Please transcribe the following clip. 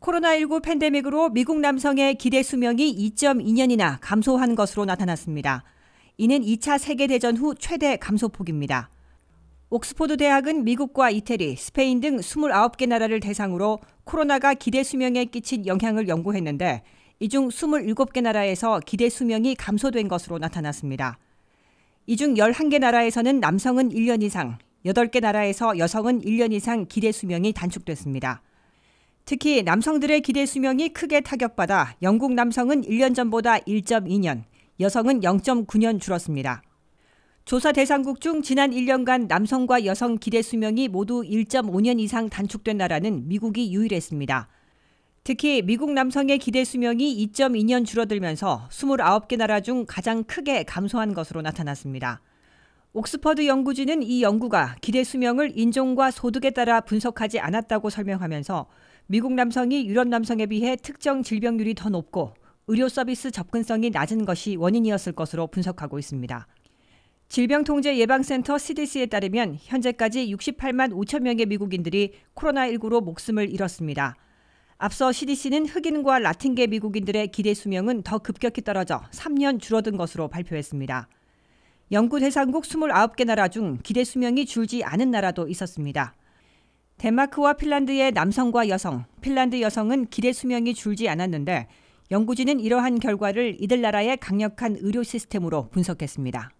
코로나19 팬데믹으로 미국 남성의 기대 수명이 2.2년이나 감소한 것으로 나타났습니다. 이는 2차 세계대전 후 최대 감소폭입니다. 옥스포드 대학은 미국과 이태리, 스페인 등 29개 나라를 대상으로 코로나가 기대 수명에 끼친 영향을 연구했는데 이 중 27개 나라에서 기대 수명이 감소된 것으로 나타났습니다. 이 중 11개 나라에서는 남성은 1년 이상, 8개 나라에서 여성은 1년 이상 기대 수명이 단축됐습니다. 특히 남성들의 기대 수명이 크게 타격받아 영국 남성은 1년 전보다 1.2년, 여성은 0.9년 줄었습니다. 조사 대상국 중 지난 1년간 남성과 여성 기대 수명이 모두 1.5년 이상 단축된 나라는 미국이 유일했습니다. 특히 미국 남성의 기대 수명이 2.2년 줄어들면서 29개 나라 중 가장 크게 감소한 것으로 나타났습니다. 옥스퍼드 연구진은 이 연구가 기대 수명을 인종과 소득에 따라 분석하지 않았다고 설명하면서 미국 남성이 유럽 남성에 비해 특정 질병률이 더 높고 의료 서비스 접근성이 낮은 것이 원인이었을 것으로 분석하고 있습니다. 질병통제예방센터 CDC에 따르면 현재까지 68만 5천 명의 미국인들이 코로나19로 목숨을 잃었습니다. 앞서 CDC는 흑인과 라틴계 미국인들의 기대 수명은 더 급격히 떨어져 3년 줄어든 것으로 발표했습니다. 연구 대상국 29개 나라 중 기대 수명이 줄지 않은 나라도 있었습니다. 덴마크와 핀란드의 남성과 여성, 핀란드 여성은 기대 수명이 줄지 않았는데 연구진은 이러한 결과를 이들 나라의 강력한 의료 시스템으로 분석했습니다.